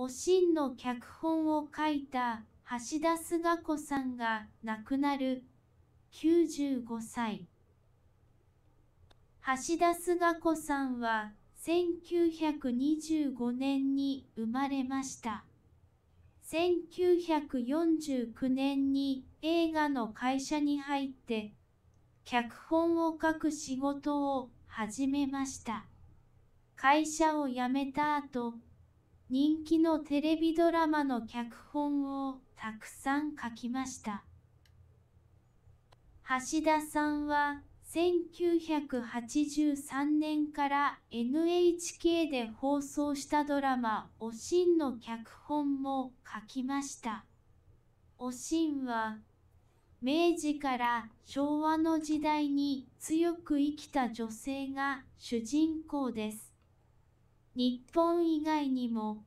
おしんの脚本を書いた橋田壽賀子さんが亡くなる95歳橋田壽賀子さんは1925年に生まれました1949年に映画の会社に入って脚本を書く仕事を始めました会社を辞めた後人気のテレビドラマの脚本をたくさん書きました。橋田さんは1983年から NHK で放送したドラマ「おしん」の脚本も書きました。おしんは明治から昭和の時代に強く生きた女性が主人公です。日本以外にも、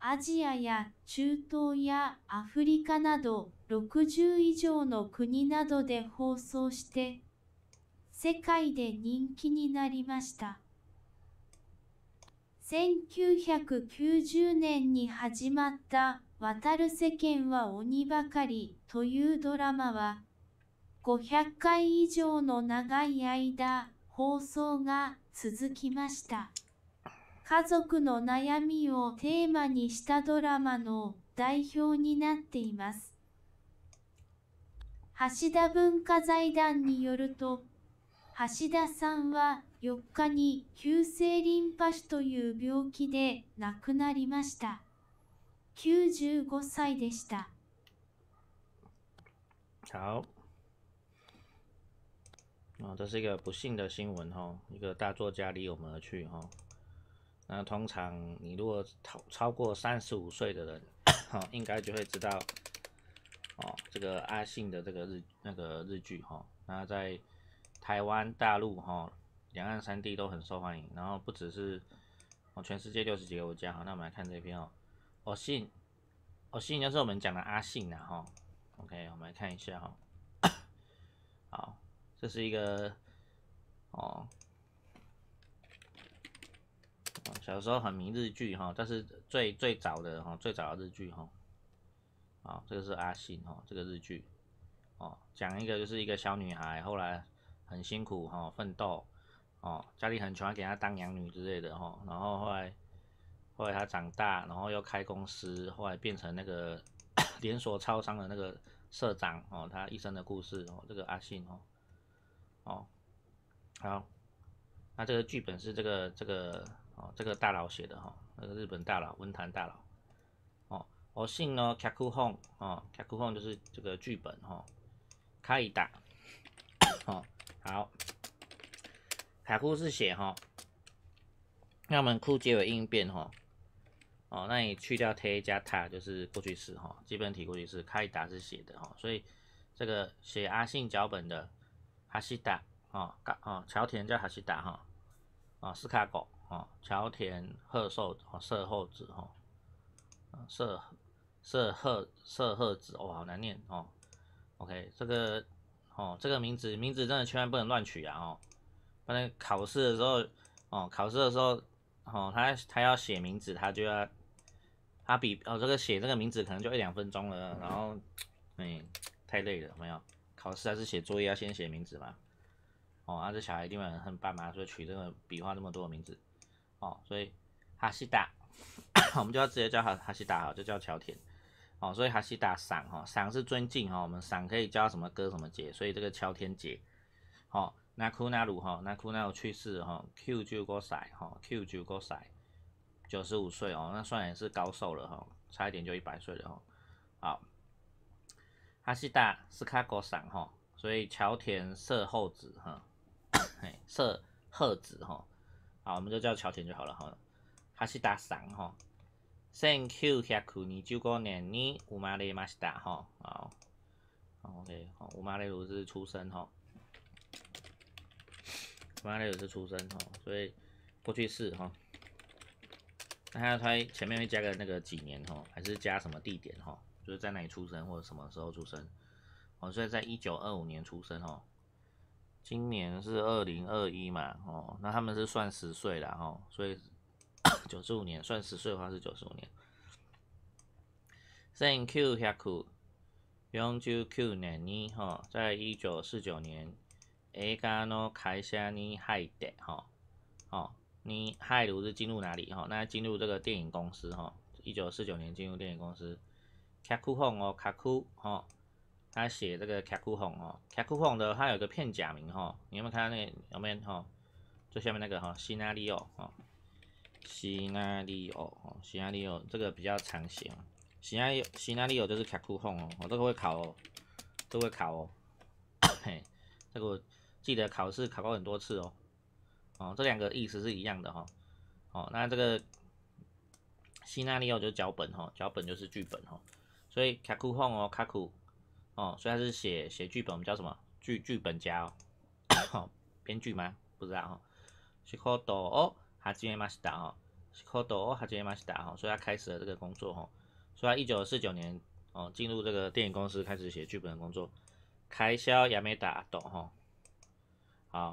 アジアや中東やアフリカなど60以上の国などで放送して、世界で人気になりました。1990年に始まった渡る世間は鬼ばかりというドラマは、500回以上の長い間放送が続きました。家族の悩みをテーマにしたドラマの代表になっています。橋田文化財団によると、橋田さんは4日に急性リンパ腫という病気で亡くなりました。95歳でした。好，啊、哦，这是一个不幸的新闻哈、哦，一个大作家离我们而去哈、哦。那通常你如果超超过三十五岁的人，哈，应该就会知道，哦，这个阿信的这个日那个日剧哈，那在台湾、大陆哈、两岸三地都很受欢迎，然后不只是哦全世界六十几个国家哈，那我们来看这边哦，我信，我信就是我们讲的阿信呐哈，OK，我们来看一下哈，好，这是一个哦。小时候很迷日剧哈，但是最最早的哈，最早的日剧哈，啊，这个是阿信哈，这个日剧哦，讲一个就是一个小女孩，后来很辛苦哈，奋斗哦，家里很穷，给她当养女之类的哈，然后后来后来她长大，然后又开公司，后来变成那个 连锁超商的那个社长哦，她一生的故事哦，这个阿信哦，哦，好，那这个剧本是这个这个。哦，这个大佬写的哈，那个日本大佬，文坛大佬。哦，我信呢，卡库 g 哦，卡库 g 就是这个剧本哈，卡伊达。哦，好，卡库是写哈，那我们库结尾应变哈。哦，那你去掉 t 加 t 就是过去式哈，基本体过去式。卡伊达是写的哈，所以这个写阿信脚本的，哈西达。哦，哦，桥田叫哈西达哈。哦，斯卡狗。哦，桥田鹤寿哦，社后子哦，社鹤社鹤子哦，好难念哦。OK，这个哦，这个名字名字真的千万不能乱取啊哦，不然考试的时候哦，考试的时候哦，他他要写名字，他就要他比哦这个写这个名字可能就一两分钟了，然后哎太累了，没有考试还是写作业要先写名字嘛。哦，啊这小孩一定会很恨爸妈，说取这个笔画这么多的名字。哦，所以哈西达，我们就要直接叫他哈西达，好就叫乔田。哦，所以哈西达赏哈，赏是尊敬哈，我们赏可以叫什么歌什么节，所以这个乔田节。好，那库那鲁哈，那库那鲁去世哈，Q 九国赛哈，Q 九国赛，九十五岁哦，那算也是高寿了哈，差一点就一百岁了哈。好，哈西达斯卡国赏哈，所以乔田色后子哈，色 后子哈。好，我们就叫桥田就好了。哈，哈西达桑哈，Thank y o u h e 你九 n 年你9马雷 u m a 哈，好，OK，好 u 马雷 l 是出生哈 u 马雷 l 是出生哈，所以过去式哈，那他要他前面会加个那个几年哈，还是加什么地点哈，就是在哪里出生或者什么时候出生，哦，所以在一九二五年出生哦。今年是二零二一嘛，哦，那他们是算十岁了哈，所以 九十五年算十岁的话是九十五年。Thank you，h a 卡库，永久卡库两年哈，在一九四九年，阿加诺开下尼害的哈，哦，尼害卢是进入哪里哈？那进入这个电影公司哈，一九四九年进入电影公司，卡库方哦，卡库哈。他写这个卡库红哦，卡库红的它有个片假名哈，你有没有看到那个有没有哈？最下面那个哈，西纳利奥哦，西纳利奥哦，西纳利奥这个比较常写嘛，西纳西纳利奥就是卡库红哦，我这个会考哦，都会考哦，嘿，这个我记得考试考过很多次哦，哦，这两个意思是一样的哈，哦，那这个西纳利奥就是脚本哈，脚本就是剧本哈，所以卡库红哦，卡库。哦，所以他是写写剧本，我们叫什么剧剧本家 哦，编剧吗？不知道哈。好，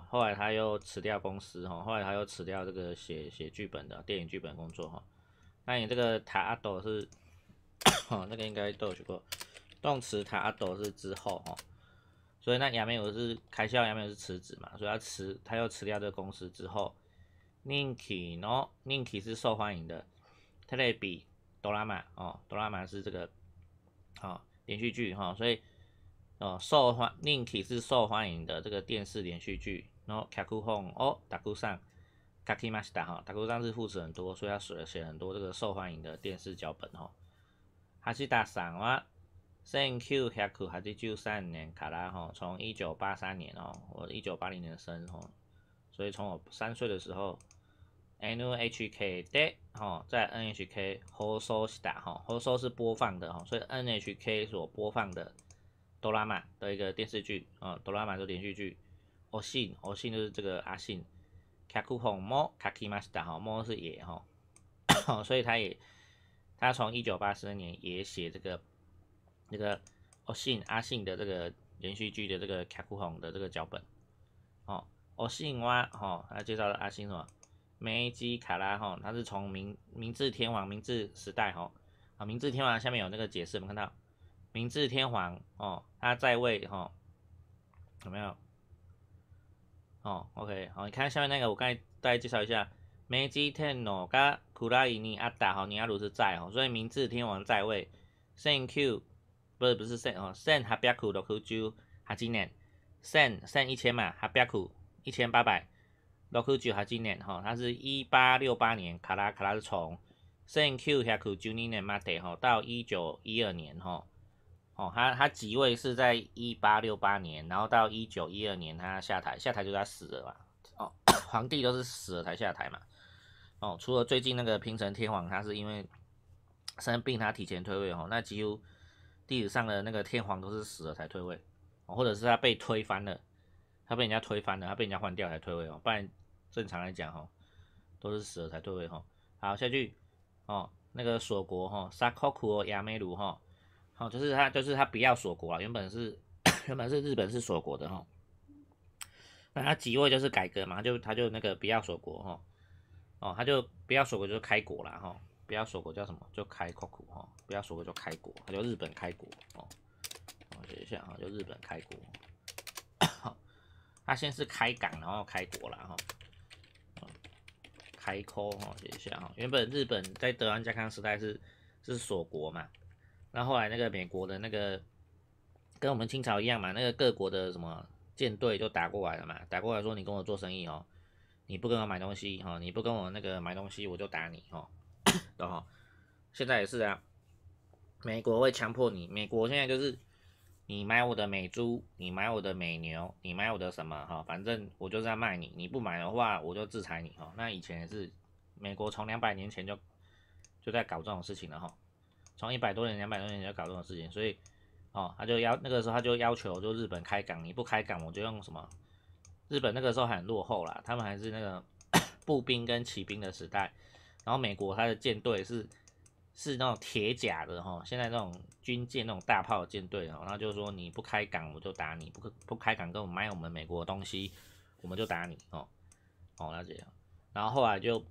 后来他又辞掉公司哈，后来他又辞掉这个写写剧本的电影剧本工作哈。那你这个塔阿斗是 哦，那个应该都有学过。动词他阿斗是之后哈，所以那亚美欧是开销，亚美欧是辞职嘛，所以他辞，他又辞掉这个公司之后，Nikki 喏，Nikki 是受欢迎的特 e 比 e b 玛哦 d o 玛是这个好连续剧哈，所以哦，受欢 Nikki 是受欢迎的这个电视连续剧，然后 Kakuhon 哦，打鼓尚，Kakimasa 哈，打鼓尚是副词很多，所以他写写很多这个受欢迎的电视脚本哦 h a s h i Thank you, h a k u 还是九三年卡拉哈，从一九八三年哦，我一九八零年生哦，所以从我三岁的时候，NHK 的哦，在 NHK Hosoda 哈 h o s o 是播放的哈，所以 NHK 所播放的哆啦 A 的一个电视剧啊，哆啦 A 的连续剧我信我信就是这个阿信，Kakuhon Mo，Kakimasa 哈 m 是野哈，所以他也，他从一九八三年也写这个。那个阿信阿信的这个连续剧的这个《卡库红》的这个脚本哦，阿信哇，哦，他介绍了阿信什么？梅基卡拉哈，他是从明明治天皇明治时代哈，啊，明治天皇下面有那个解释，我们看到明治天皇哦，他在位哈，有没有？哦，OK，好，你看下面那个，我刚才大家介绍一下梅吉泰诺加库拉伊尼阿达哈尼亚鲁斯在哦，所以明治天王在位，Thank you。不是不是省哦，省哈百库六九九哈几年，省省一千嘛，哈百库一千八百，六九九哈几年哈，他是一八六八年卡拉卡拉从省 Q 哈库九零年马代哈到一九一二年哈，哦他他即位是在一八六八年，然后到一九一二年他下台下台就是他死了嘛，哦 皇帝都是死了才下台嘛，哦除了最近那个平成天皇他是因为生病他提前退位哦，那几乎。地址上的那个天皇都是死了才退位，或者是他被推翻了，他被人家推翻了，他被人家换掉才退位哦，不然正常来讲哈，都是死了才退位哈。好，下去哦，那个锁国哈，萨科库亚梅鲁哈，好，就是他就是他不要锁国啊，原本是原本是日本是锁国的哈，那他即位就是改革嘛，就他就那个不要锁国哈，哦，他就不要锁国就是开国了哈。不要锁国叫什么？就开国哈！不要锁国就开国，就日本开国哦。我写一下哈，就日本开国。他先是开港，然后开国了哈。开国哈，写一下哈。原本日本在德安家康时代是是锁国嘛，那后来那个美国的那个跟我们清朝一样嘛，那个各国的什么舰队就打过来了嘛，打过来说你跟我做生意哦，你不跟我买东西哈，你不跟我那个买东西我就打你哦。然后现在也是啊，美国会强迫你。美国现在就是你买我的美猪，你买我的美牛，你买我的什么哈？反正我就是在卖你，你不买的话我就制裁你哈。那以前也是，美国从两百年前就就在搞这种事情了哈，从一百多年、两百多年前就搞这种事情，所以哦，他就要那个时候他就要求就日本开港，你不开港我就用什么？日本那个时候很落后啦，他们还是那个 步兵跟骑兵的时代。然后美国它的舰队是是那种铁甲的哈，现在那种军舰那种大炮的舰队哦，然后就是说你不开港我就打你，不不开港，跟我买我们美国的东西，我们就打你哦哦，那这样，然后后来就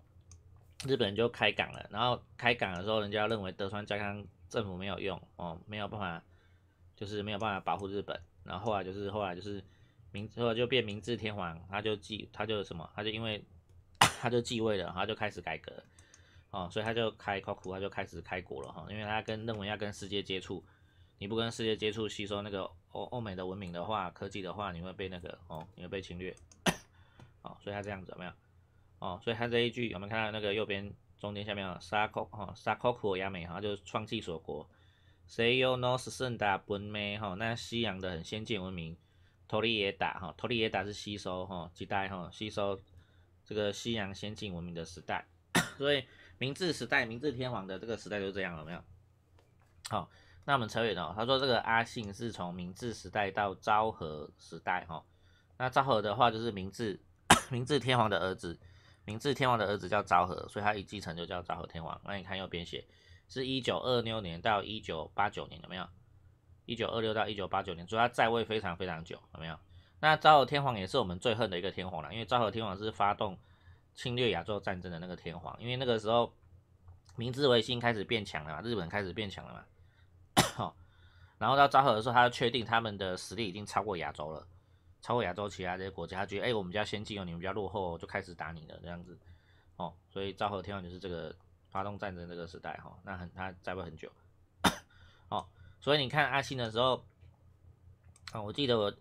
日本人就开港了，然后开港的时候，人家认为德川家康政府没有用哦，没有办法，就是没有办法保护日本，然后后来就是后来就是明之后就变明治天皇，他就继他就什么，他就因为 他就继位了，他就开始改革。哦，所以他就开 c o 他就开始开国了哈。因为他跟认为要跟世界接触，你不跟世界接触，吸收那个欧欧美的文明的话，科技的话，你会被那个哦，你会被侵略。哦，所以他这样子怎么样？哦，所以他这一句有没有看到那个右边中间下面沙口哈沙口库亚美哈，就是创器所国。谁有诺斯圣达本美哈？那西洋的很先进文明托里耶达哈，托里耶达是吸收哈，几代哈，吸收这个西洋先进文明的时代，所以。明治时代，明治天皇的这个时代就这样了，没有？好，那我们扯远了。他说这个阿信是从明治时代到昭和时代，哈。那昭和的话就是明治，明治天皇的儿子，明治天皇的儿子叫昭和，所以他一继承就叫昭和天皇。那你看右边写是一九二六年到一九八九年，有没有一九二六到一九八九年，所以他在位非常非常久，有没有？那昭和天皇也是我们最恨的一个天皇了，因为昭和天皇是发动。侵略亚洲战争的那个天皇，因为那个时候明治维新开始变强了嘛，日本开始变强了嘛。然后到昭和的时候，他确定他们的实力已经超过亚洲了，超过亚洲其他这些国家，他觉得哎，我们家先进，哦，你们比较落后，就开始打你了这样子。哦，所以昭和天皇就是这个发动战争这个时代哈，那很他在不很久。哦，所以你看阿信的时候，哦，我记得我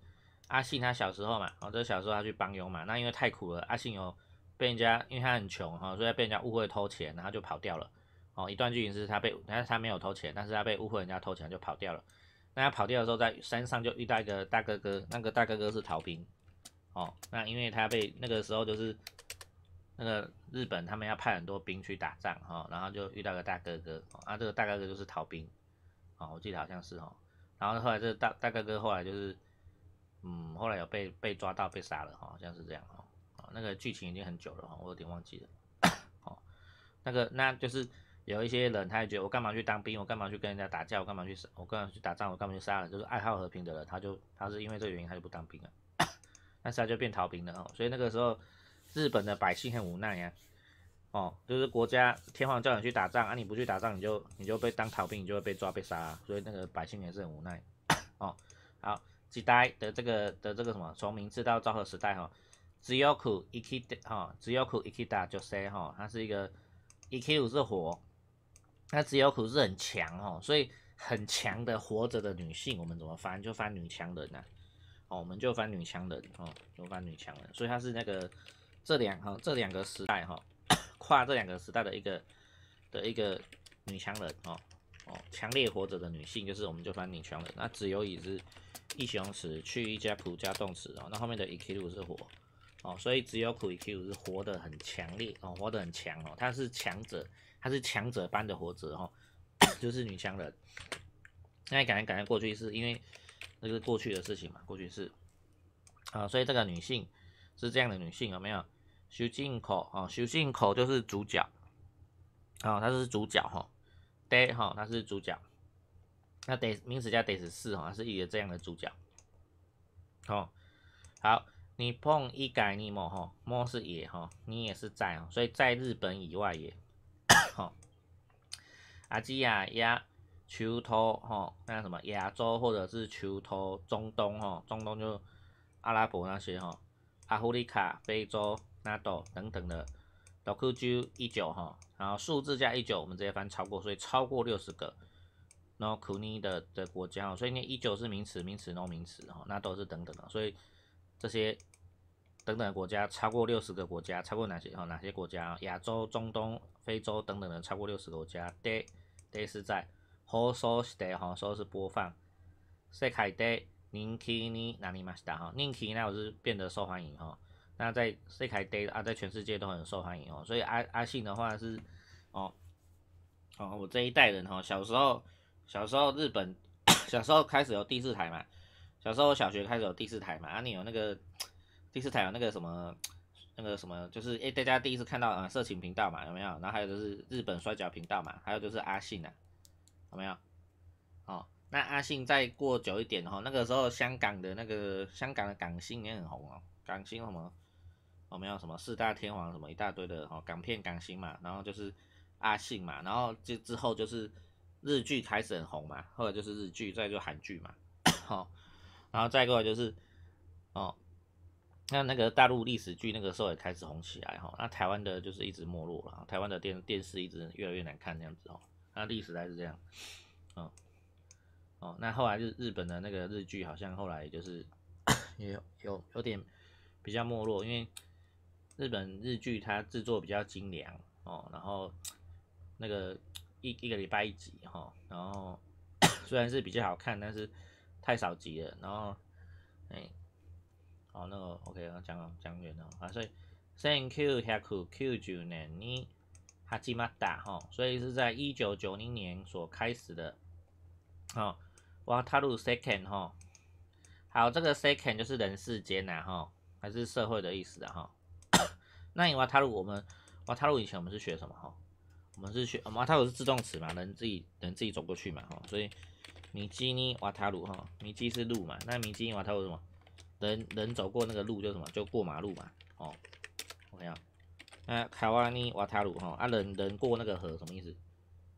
阿信他小时候嘛，哦，这小时候他去帮佣嘛，那因为太苦了，阿信有。被人家，因为他很穷哈，所以被人家误会偷钱，然后就跑掉了。哦，一段剧情是他被，但是他没有偷钱，但是他被误会人家偷钱就跑掉了。那他跑掉的时候，在山上就遇到一个大哥哥，那个大哥哥是逃兵。哦，那因为他被那个时候就是那个日本他们要派很多兵去打仗哈，然后就遇到个大哥哥，啊，这个大哥哥就是逃兵。哦，我记得好像是哦。然后后来这个大大哥哥后来就是，嗯，后来有被被抓到被杀了，好像是这样。那个剧情已经很久了，我有点忘记了。哦，那个那就是有一些人，他也觉得我干嘛去当兵？我干嘛去跟人家打架？我干嘛去我干嘛去打仗？我干嘛去杀人？就是爱好和平的人，他就他是因为这个原因，他就不当兵了。但是他就变逃兵了，哦，所以那个时候日本的百姓很无奈呀。哦，就是国家天皇叫你去打仗，啊，你不去打仗，你就你就被当逃兵，你就会被抓被杀。所以那个百姓也是很无奈。哦，好，几代的这个的这个什么，从明治到昭和时代，哈。只有苦一去的哈，只有苦一去打就死哈。它是一个一 q 五是火，那只有苦是很强哈，所以很强的活着的女性，我们怎么翻就翻女强人啊？哦，我们就翻女强人哦，就翻女强人。所以它是那个这两哈这两个时代哈，跨这两个时代的一个的一个女强人哦哦，强烈活着的女性就是我们就翻女强人。那只有椅是一形容词去一加苦加动词哦，那后面的 EQ 五是火。哦，所以只有奎 q 是活得很强烈哦，活得很强哦，她是强者，她是强者般的活着哈，就是女强人。现在感觉感觉过去，是因为那个过去的事情嘛，过去是啊，所以这个女性是这样的女性有没有？修信口啊，修信口就是主角啊，她是主角哈，day 哈，她是主角，那 d a y 名词加 d a y 四哈，是一个这样的主角。哦，好。你碰一改你摸哈，摸是也哈，你也是在哦，所以在日本以外也，哈，阿吉亚亚、球托哈，那什么亚洲或者是球托中东哈，中东就阿拉伯那些阿啊，里卡非洲那都等等的，到 Q 九一九哈，然后数字加一九，我们直接翻超过，所以超过六十个，然后 n 尼的的国家，所以那一九是名词，名词弄名词哈，那都是等等的，所以。这些等等国家超过六十个国家，超过哪些哪些国家？亚洲、中东、非洲等等的超过六十个国家。Day day 是在好收视的哈，收视播放。Seikai Day，Niniki Nanimashita 哈 n i n k i 那我是变得受欢迎哈。那在 s e k a i Day 啊，在全世界都很受欢迎哦。所以阿阿信的话是哦哦，我这一代人哈，小时候小时候日本 小时候开始有第四台嘛。小时候小学开始有第四台嘛，啊，你有那个第四台有那个什么，那个什么就是哎大家第一次看到啊色情频道嘛，有没有？然后还有就是日本摔跤频道嘛，还有就是阿信呐，有没有？哦，那阿信再过久一点哈，那个时候香港的那个香港的港星也很红哦，港星什么我们有？什么四大天王什么一大堆的哦，港片港星嘛，然后就是阿信嘛，然后就之后就是日剧开始很红嘛，后来就是日剧，再就韩剧嘛，好。然后再过来就是，哦，那那个大陆历史剧那个时候也开始红起来哈，那台湾的就是一直没落了，台湾的电电视一直越来越难看这样子哦，那历史还是这样，哦，哦，那后来就是日本的那个日剧好像后来就是 也有有点比较没落，因为日本日剧它制作比较精良哦，然后那个一一个礼拜一集哈，然后 虽然是比较好看，但是。太少级了，然后，哎，好，那个 OK 啊，讲讲远了啊，所以，Thank y o u h a p p Q 九年你哈基马达哈，所以是在一九九零年所开始的，好，哇，踏入 second 哈，好，这个 second 就是人事艰难哈，还是社会的意思的哈，那你外踏入我们，哇，踏入以前我们是学什么哈？我们是学，哇，踏入是自动词嘛，能自己能自己走过去嘛，哈，所以。米基尼瓦塔鲁哈，米基是路嘛？那米基尼瓦塔鲁什么？人人走过那个路就什么？就过马路嘛？哦，OK 啊。那卡瓦尼瓦塔鲁哈，啊人人过那个河什么意思？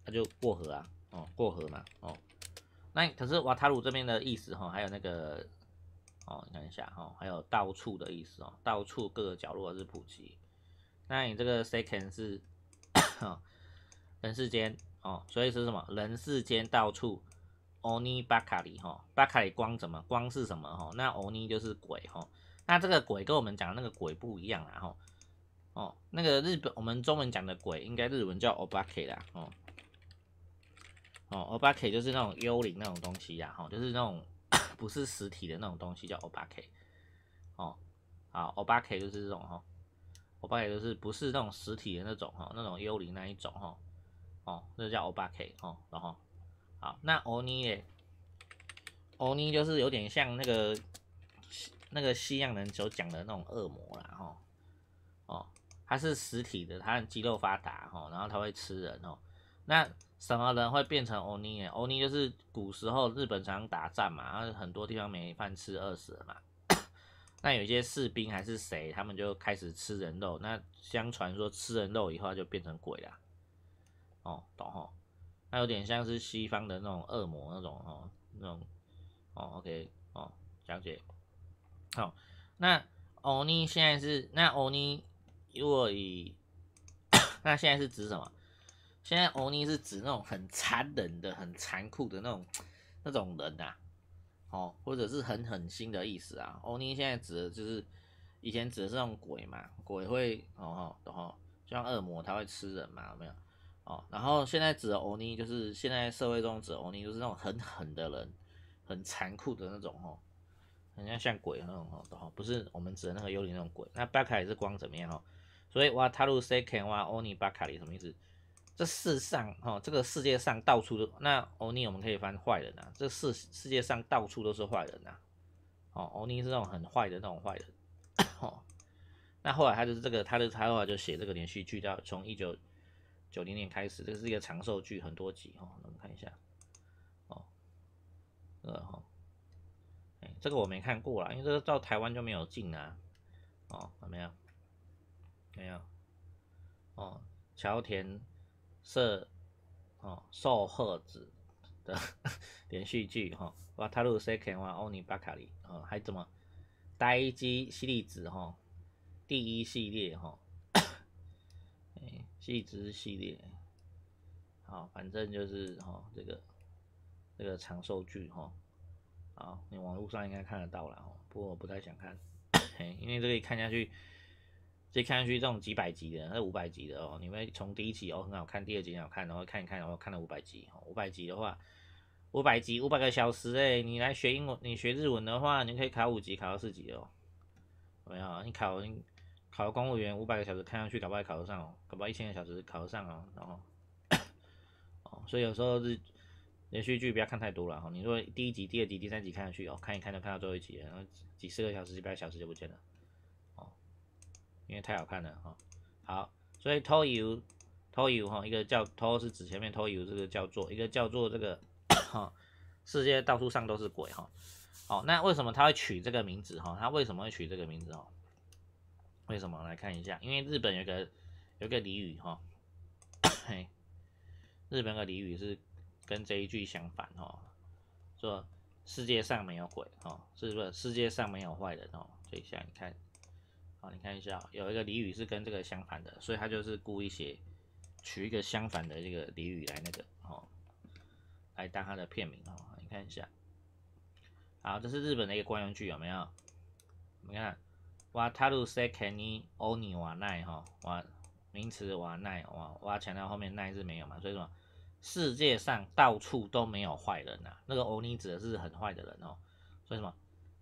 那就过河啊？哦，过河嘛？哦，那可是瓦塔鲁这边的意思哈？还有那个哦，你看一下哈，还有到处的意思哦，到处各个角落是普及。那你这个 s e C o n d 是 人世间哦，所以是什么？人世间到处。欧尼巴卡里哈，巴卡里光怎么光是什么哈？那欧尼就是鬼哈。那这个鬼跟我们讲的那个鬼不一样啊哈。哦，那个日本我们中文讲的鬼，应该日文叫欧巴克啦。哦，哦，欧巴克就是那种幽灵那种东西呀。哦，就是那种 不是实体的那种东西叫欧巴克。哦，啊，欧巴克就是这种哈。欧巴克就是不是那种实体的那种哈，那种幽灵那一种哈。哦，那叫欧巴克。哦，然后。好，那欧尼耶，欧尼就是有点像那个那个西洋人所讲的那种恶魔啦，吼，哦，他是实体的，他肌肉发达，吼，然后他会吃人哦。那什么人会变成欧尼耶？欧尼就是古时候日本常打仗嘛，然后很多地方没饭吃饿死了嘛，那有些士兵还是谁，他们就开始吃人肉。那相传说吃人肉以后就变成鬼啦，哦，懂吼？它有点像是西方的那种恶魔那种哦，那种哦，OK 哦，讲解好。那欧尼现在是那欧尼如果以那现在是指什么？现在欧尼是指那种很残忍的、很残酷的那种那种人呐，哦，或者是很狠心的意思啊。欧尼现在指的就是以前指的是那种鬼嘛，鬼会哦哦，然后就像恶魔，他会吃人嘛，有没有？哦，然后现在指的欧尼就是现在社会中指欧尼就是那种很狠的人，很残酷的那种哦，人家像鬼那种哦，的不是我们指的那个幽灵那种鬼。那巴卡也是光怎么样哦？所以哇，他路塞肯哇，欧尼巴卡里什么意思？这世上哦，这个世界上到处都那欧尼我们可以翻坏人啊，这世世界上到处都是坏人呐。哦，欧尼是那种很坏的那种坏人。哦，那后来他就是这个，他的他后来就写这个连续剧叫从一九。九零年开始，这是一个长寿剧，很多集哦。我们看一下，哦，个哈，哎，这个我没看过啦，因为这个到台湾就没有进啊。哦，没有，没有，哦，桥田设哦，寿贺子的 连续剧哈，哇，塔鲁塞肯哇，欧尼巴卡里哦，还怎么呆鸡西利子哈，第一系列哈。细之系列》好，反正就是哈这个这个长寿剧哈，好，你网络上应该看得到了哦。不过我不太想看，因为这个看下去，这看下去这种几百集的，那五百集的哦，你会从第一集哦很好看，第二集很好看，然后看一看，然后看了五百集，五百集的话，五百集五百个小时哎，你来学英文，你学日文的话，你可以考五级，考到四级哦。没有，你考你。考公务员五百个小时看上去搞不好考得上哦，搞不好一千个小时考得上哦，然后哦，所以有时候是连续剧不要看太多了哈。你说第一集、第二集、第三集看上去哦，看一看就看到最后一集，然后几十个小时、几百小时就不见了哦，因为太好看了哈。好，所以《偷油》《偷油》哈，一个叫“偷”是指前面“偷油”，这个叫做一个叫做这个哈，世界到处上都是鬼哈。好，那为什么他会取这个名字哈？他为什么会取这个名字哈？为什么来看一下？因为日本有个有个俚语哈，日本的俚语是跟这一句相反哦，说世界上没有鬼哦，是不是？世界上没有坏人哦。这一下你看，好，你看一下，有一个俚语是跟这个相反的，所以他就是故意写取一个相反的这个俚语来那个哦，来当他的片名哦。你看一下，好，这是日本的一个惯用句，有没有？你看。瓦塔鲁塞肯尼欧尼瓦奈哈，瓦名词瓦奈，我我强调后面奈字没有嘛，所以说世界上到处都没有坏人呐，那个欧尼指的是很坏的人哦，所以什么？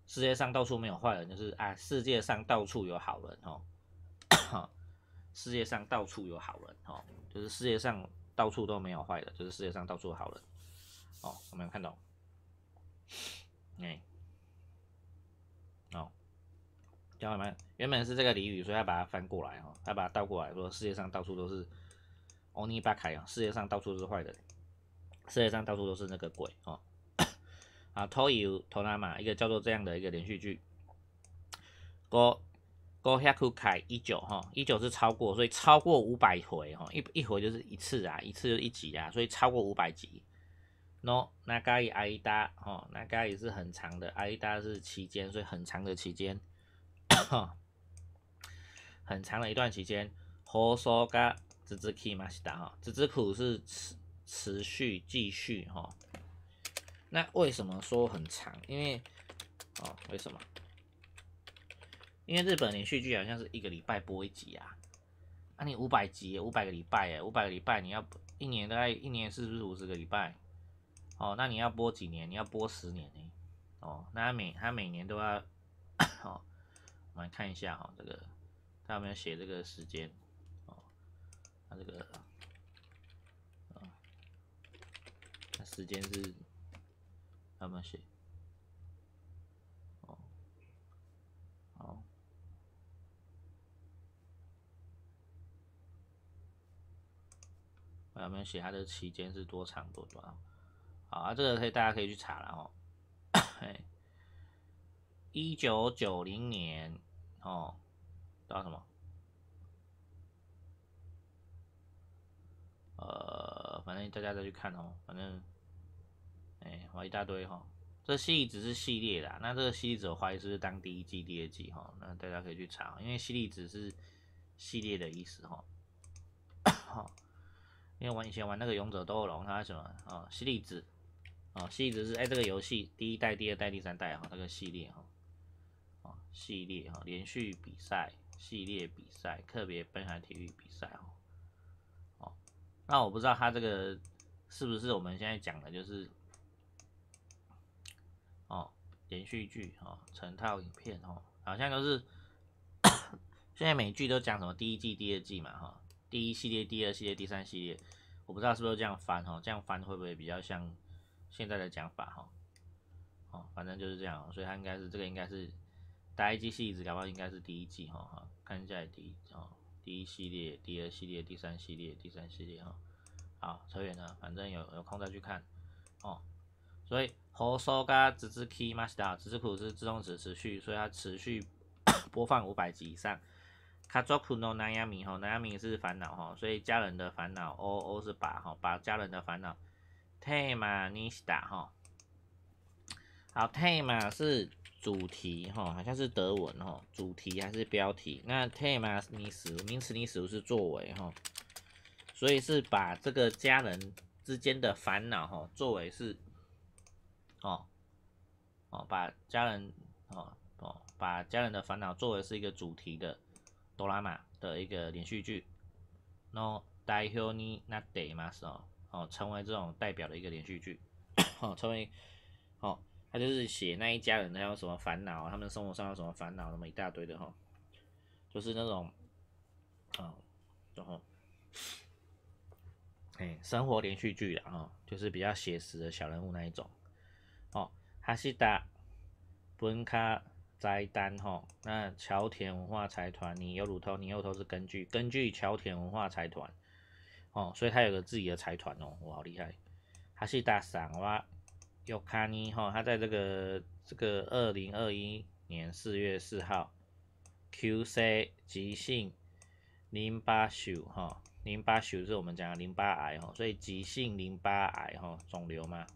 世界上到处没有坏人，就是啊，世界上到处有好人哦，世界上到处有好人哦，就是世界上到处都没有坏的，就是世界上到处好人哦，有没有看到？讲完原本是这个俚语，所以他把它翻过来，哈，他把它倒过来说，世界上到处都是欧尼巴凯啊，世界上到处都是坏的，世界上到处都是那个鬼 啊，啊，托伊托 m a 一个叫做这样的一个连续剧，k u k 库凯一九哈一九是超过，所以超过五百回哈一一回就是一次啊，一次就一集啊，所以超过五百集。那那嘎伊阿伊达哦，那嘎伊是很长的，阿 d 达是期间，所以很长的期间。哈，很长的一段期间，何说哈，这之苦是持持续继续哈。那为什么说很长？因为，哦，为什么？因为日本连续剧好像是一个礼拜播一集啊。啊，你五百集，五百个礼拜哎，五百个礼拜你要一年大概一年是不是五十个礼拜？哦，那你要播几年？你要播十年呢？哦，那每他每年都要。我们看一下哈，这个他有没有写这个时间哦？他这个啊，他时间是有没有写？哦，好，有没有写他的期间是多长多短？好，这个可以大家可以去查了哦。一九九零年，哦，到什么？呃，反正大家再去看哦。反正，哎，好一大堆哈。这“系列只是系列的，那这个“系列只怀疑是当第一季、第二季哈。那大家可以去查，因为“系列只是系列的意思哈。好，因为我以前玩那个《勇者斗恶龙》，它什么啊？“蜥蜴子”啊，“系列子”是哎这个游戏第一代、第二代、第三代哈，那个系列哈。系列哈，连续比赛系列比赛，特别奔海体育比赛哦。哦，那我不知道他这个是不是我们现在讲的，就是哦，连续剧哦，成套影片哦，好像都是 现在一剧都讲什么第一季、第二季嘛哈，第一系列、第二系列、第三系列，我不知道是不是这样翻哦，这样翻会不会比较像现在的讲法哈？哦，反正就是这样，所以他应该是这个应该是。打一机是几集？两万应该是第一季哈，看一下第一哦，第一系列、第二系列、第三系列、第三系列哈。好，扯远了，反正有有空再去看哦。所以 h o s o g a k y masuda，直至苦是自动词持续，所以它持续 播放五百集以上。kazoku no n a m i 哈 n a y m i 是烦恼哈，所以家人的烦恼。o o 是把哈，把家人的烦恼。tama nista，哈，好，tama 是。主题哈，好像是德文哈，主题还是标题？那 te mas 你使名词你使是作为哈，所以是把这个家人之间的烦恼哈作为是哦哦把家人哦哦把家人的烦恼作为是一个主题的多拉玛的一个连续剧，no dai hony nate mas 哦哦成为这种代表的一个连续剧，哦 成为。他就是写那一家人他有什么烦恼，他们生活上有什么烦恼，那么一大堆的哈，就是那种，啊，然后，哎，生活连续剧了哈，就是比较写实的小人物那一种。哦，哈斯达，本卡斋单哈，那桥田文化财团，你又鲁头，你又头是根据根据桥田文化财团，哦，所以他有个自己的财团哦，哇，好厉害，哈斯达三哇。y 卡尼哈，他在这个这个二零二一年四月四号，QC 急性淋巴瘤哈，淋巴瘤是我们讲的淋巴癌哈，所以急性淋巴癌哈，肿瘤嘛。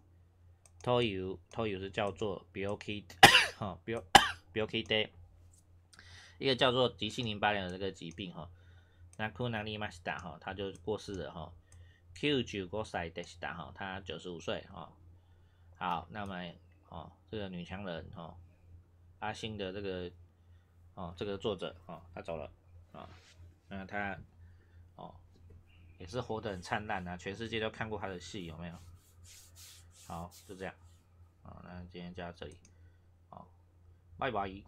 Toyo Toyo 是叫做 Boki i 哈，Boki i Day 一个叫做急性淋巴瘤的这个疾病哈。那库纳 u 马西达哈，他就过世了哈。Q 九五岁的西达哈，他九十五岁哈。好，那么哦，这个女强人哦，阿星的这个哦，这个作者哦，他走了啊，那他哦，也是活得很灿烂啊，全世界都看过他的戏有没有？好，就这样啊，那今天就到这里，好，拜拜